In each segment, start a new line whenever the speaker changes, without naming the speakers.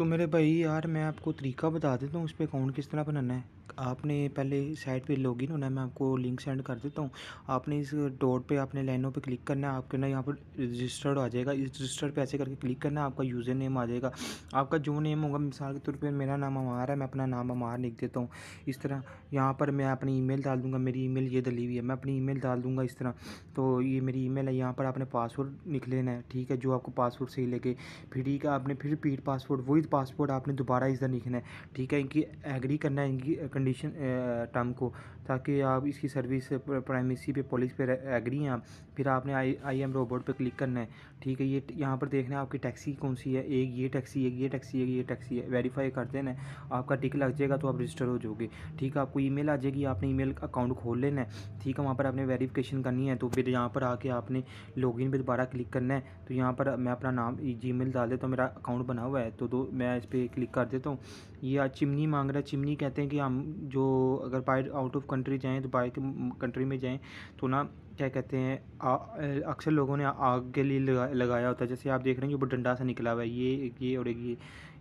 तो मेरे भाई यार मैं आपको तरीका बता देता हूँ उस पर अकाउंट किस तरह बनाना है आपने पहले साइट पे लॉगिन होना है मैं आपको लिंक सेंड कर देता हूँ आपने इस डॉट पे आपने लाइनों पे क्लिक करना है आपके ना यहाँ पर रजिस्टर्ड आ जाएगा इस रजिस्टर्ड पे ऐसे करके क्लिक करना है आपका यूज़र नेम आ जाएगा आपका जो नेम होगा मिसाल के तौर पर मेरा नाम अमार है मैं अपना नाम अमार लिख देता हूँ इस तरह यहाँ पर मैं अपनी मेल डाल दूँगा मेरी मेल ये दली हुई है मैं अपनी मेल डाल दूँगा इस तरह तो ये मेरी मेल है यहाँ पर आपने पासवर्ड लिख लेना है ठीक है जो आपको पासवर्ड सही लगे फिर ठीक है आपने फिर रिपीट पासवर्ड वही पासवर्ड आपने दोबारा इस तरह लिखना है ठीक है इनकी एग्री करना है इनकी कंडीशन टर्म eh, को ताकि आप इसकी सर्विस प्राइमेसी पे पॉलिसी पे एग्री हैं आप फिर आपने आई आई एम रोबोट पर क्लिक करना है ठीक है ये यहाँ पर देखना है आपकी टैक्सी कौन सी है एक ये टैक्सी एक ये टैक्सी एक ये टैक्सी है वेरीफाई कर देना है आपका टिक लग जाएगा तो आप रजिस्टर हो जाओगे ठीक है आपको ई आ जाएगी आपने ई अकाउंट खोल लेना है ठीक है वहाँ पर आपने वेरीफिकेशन करनी है तो फिर यहाँ पर आके आपने लॉग इन दोबारा क्लिक करना है तो यहाँ पर मैं अपना नाम जी मेल डाल देता हूँ मेरा अकाउंट बना हुआ है तो दो मैं इस पर क्लिक कर देता हूँ ये चिमनी मांग रहा है चिमनी कहते हैं कि हम जो अगर बाहर आउट ऑफ कंट्री जाएँ तो बाहर कंट्री में जाएँ तो ना क्या कहते हैं अक्सर लोगों ने आग के लिए लगा, लगाया होता है जैसे आप देख रहे हैं जो डंडा सा निकला हुआ है ये ये और ये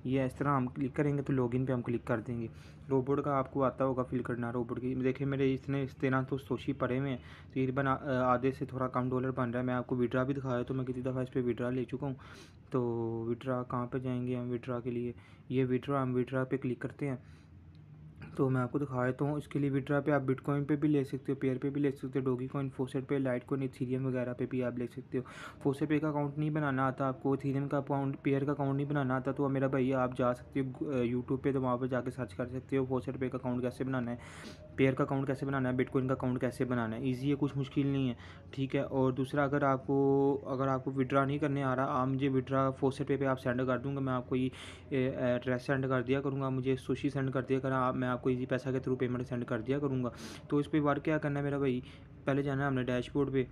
ये इस तरह हम क्लिक करेंगे तो लॉगिन पे हम क्लिक कर देंगे रोबोट का आपको आता होगा फिल करना रोबोट की देखिए मेरे इसने इस तरह तो सोशी पड़े हुए हैं तकरीबन तो आधे से थोड़ा कम डॉलर बन रहा है मैं आपको विड्रा भी दिखाया तो मैं कितनी दफ़ा इस पर विड्रा ले चुका हूँ तो विड्रा कहाँ पर जाएँगे हम विड्रा के लिए ये विड्रा हम विड्रा पर क्लिक करते हैं तो मैं आपको दिखा देता हूँ इसके लिए विड्रा पे आप बिटकॉइन पे भी ले सकते हो पेयर पे भी ले सकते हो डोगी कॉइन फोसेट पे लाइट कॉइन इथीरियम वगैरह पे भी आप ले सकते हो फोसेट पे का अकाउंट नहीं बनाना आता आपको इथीरियम का अकाउंट पेयर का अकाउंट नहीं बनाना आता तो मेरा भाई आप जा सकते हो यूट्यूब पर तो वहाँ पर जाकर सर्च कर सकते हो फोसेट पे का अकाउंट कैसे बनाना है पेयर का अकाउंट कैसे बनाना है बिटकॉइन का अकाउंट कैसे बनाना है ईजी है कुछ मुश्किल नहीं है ठीक है और दूसरा अगर आपको अगर आपको विड्रा नहीं करने आ रहा आप मुझे विड्रा फोसेट पे पे आप सेंड कर दूँगा मैं आपको ये एड्रेस सेंड कर दिया करूँगा मुझे सुशी सेंड कर दिया करा मैं आपको आपको इजी पैसा के थ्रू पेमेंट सेंड कर दिया करूँगा तो इस पर बार क्या करना है मेरा भाई पहले जाना है हमने डैशबोर्ड पे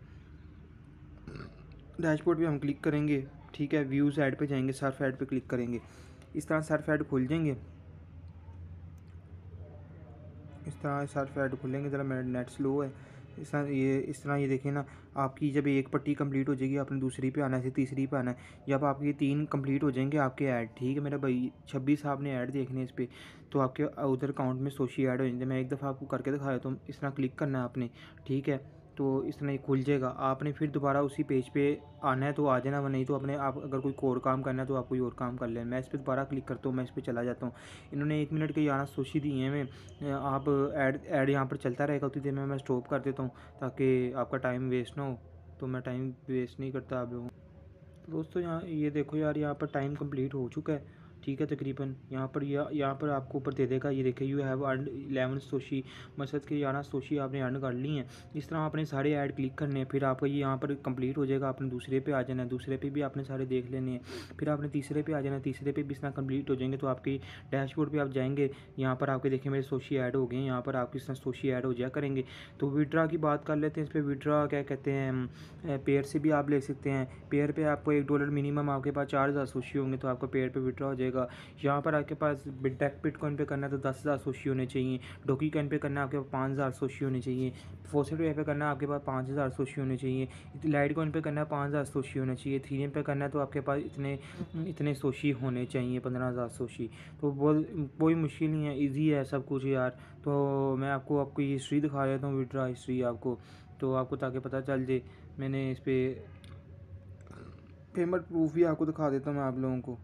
डैशबोर्ड पे हम क्लिक करेंगे ठीक है व्यूज़ ऐड पे जाएंगे सर्फ ऐड पे क्लिक करेंगे इस तरह सर्फ ऐड खोल जाएंगे इस तरह सर्फ ऐड खोलेंगे ज़रा मेरा नेट स्लो है इस तरह ये इस तरह ये देखें ना आपकी जब एक पट्टी कंप्लीट हो जाएगी आपने दूसरी पे आना है तीसरी पे आना है जब आपके तीन कंप्लीट हो जाएंगे आपके ऐड ठीक है मेरा भाई छब्बीस आपने ऐड देखने इस पर तो आपके उधर अकाउंट में सोशी ऐड हो जाएंगे मैं एक दफ़ा आपको करके दिखा देता हूँ इस तरह क्लिक करना है आपने ठीक है तो इस तरह ही खुल जाएगा आपने फिर दोबारा उसी पेज पे आना है तो आ जाना व नहीं तो अपने आप अगर कोई और काम करना है तो आप कोई और काम कर लें मैं इस पर दोबारा क्लिक करता हूँ मैं इस पर चला जाता हूँ इन्होंने एक मिनट के यहाँ सोशी दिए है मैं आप ऐड ऐड यहाँ पर चलता रहेगा उतनी देर में मैं स्टॉप कर देता हूँ ताकि आपका टाइम वेस्ट ना हो तो मैं टाइम वेस्ट नहीं करता आप लोगों दोस्तों यहाँ ये देखो यार यहाँ पर टाइम कम्प्लीट हो चुका है ठीक है तकरीबन यहाँ पर यह यहाँ पर आपको ऊपर दे देगा ये देखिए यू हैव अर्न इलेवन सोशी मसद के ग्यारह सोशी आपने अर्न कर ली है इस तरह आपने सारे ऐड क्लिक करने हैं फिर आपका ये यहाँ पर कंप्लीट हो जाएगा आपने दूसरे पे आ जाना है दूसरे पे भी आपने सारे देख लेने हैं फिर आपने तीसरे पे आ जाना है तीसरे पे भी इस कंप्लीट हो जाएंगे तो आपकी डैशबोर्ड पर आप जाएंगे यहाँ पर आपके देखें मेरे सोशी ऐड हो गए यहाँ पर आपकी इस तरह सोशी ऐड हो जाया करेंगे तो विड्रा की बात कर लेते हैं इस पर विड्रा क्या कहते हैं पेयर से भी आप ले सकते हैं पेयर पर आपको एक डॉलर मिनिमम आपके पास चार हज़ार सोशी होंगे तो आपका पेयर पर विड्रा हो जाएगा जाएगा यहाँ पर आपके पास डेक पिट कॉइन पे करना है तो दस हज़ार सोशी होने चाहिए डोकी कॉइन पे करना है आपके पास पाँच हज़ार सोशी होने चाहिए फोसेट पे करना है आपके पास पाँच हज़ार सोशी होने चाहिए लाइट कॉइन पे करना है पाँच हज़ार सोशी होने चाहिए एम पे करना है तो आपके पास इतने इतने सोशी होने चाहिए पंद्रह हज़ार सोशी तो बहुत कोई मुश्किल नहीं है ईजी है सब कुछ यार तो मैं आपको आपकी हिस्ट्री दिखा देता हूँ विड्रा हिस्ट्री आपको तो आपको ताकि पता चल जाए मैंने इस पर पेमेंट प्रूफ भी आपको दिखा देता हूँ मैं आप लोगों को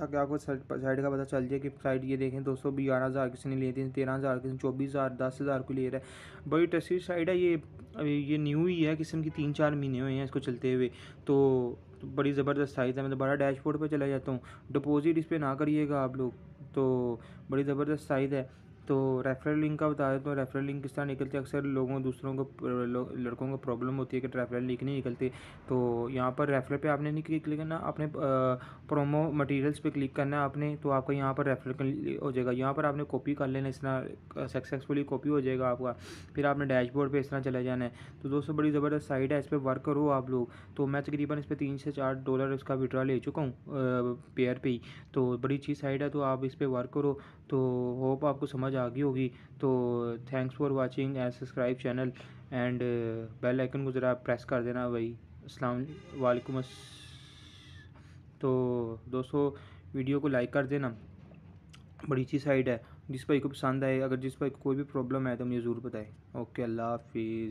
ताकि आपको साइड का पता चल जाए कि साइड ये देखें दो सौ ग्यारह हज़ार किसी ने ले दी तेरह हज़ार किसी ने चौबीस हज़ार दस हज़ार को ले रहा है बड़ी टसीर साइड है ये ये न्यू ही है किस्म की तीन चार महीने हुए हैं इसको चलते हुए तो बड़ी ज़बरदस्त साइज़ है मैं दोबारा डैशबोर्ड पर चला जाता हूँ डिपोज़िट इस पर ना करिएगा आप लोग तो बड़ी ज़बरदस्त साइज़ है तो रेफरल लिंक का बता दें तो रेफरल लिंक किस तरह निकलते हैं अक्सर लोगों दूसरों को लड़कों को प्रॉब्लम होती है कि रेफरल लिंक नहीं निकलते तो यहाँ पर रेफरल पे आपने नहीं क्लिक करना अपने प्रोमो मटेरियल्स पे क्लिक करना है आपने तो आपका यहाँ पर रेफरल हो जाएगा यहाँ पर आपने कॉपी कर लेना इस तरह सक्सेसफुली कॉपी हो जाएगा आपका फिर आपने डैशबोर्ड पर इस तरह चले जाना है तो दोस्तों बड़ी ज़बरदस्त साइट है इस पर वर्क करो आप लोग तो मैं तकरीबन इस पर तीन से चार डॉलर इसका विड्रा ले चुका हूँ पेयर पे ही तो बड़ी अच्छी साइट है तो आप इस पर वर्क करो तो होप आपको समझ आ आ गई होगी तो thanks for watching and subscribe channel and bell icon को ज़रा प्रेस कर देना भाई अस्सलाम वालेकुम तो दोस्तों वीडियो को लाइक कर देना बड़ी अच्छी साइड है जिस भाई को पसंद आए अगर जिस भाई को कोई भी प्रॉब्लम है तो मुझे ज़रूर बताएं ओके अल्लाह हाफिज़